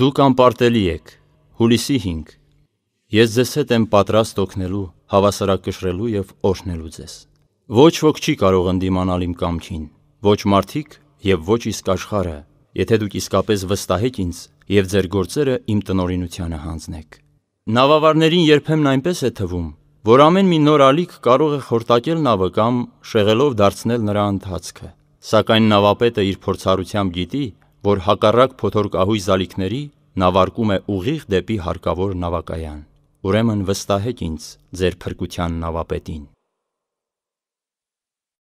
Դուք անպարտելի եք։ Հուլիսի 5։ Ես ձեզ հետ եմ պատրաստ օգնելու, հավասարակշռելու եւ օժնելու ձեզ։ Ոչ ոք չի կարող ընդդիմանալ իմ կամքին, ոչ մարդիկ եւ ոչ իսկ աշխարհը, եթե դուք իսկապես վստահեք ինձ եւ ձեր գործերը իմ տնորինությանը հանձնեք։ Նավավարներին երբեմն այնպես է թվում, որ ամեն մի նոր ալիք կարող է խորտակել նավը կամ շեղելով դարձնել նրա ընթացքը։ Սակայն նավապետը իր փորձառությամբ գիտի, որ հակառակ փոթորկահույ զալիքների նավարկում է ուղիղ դեպի հարկավոր նավակայան։ Ուրեմն վստահեք ինձ, ձեր փրկության նավապետին։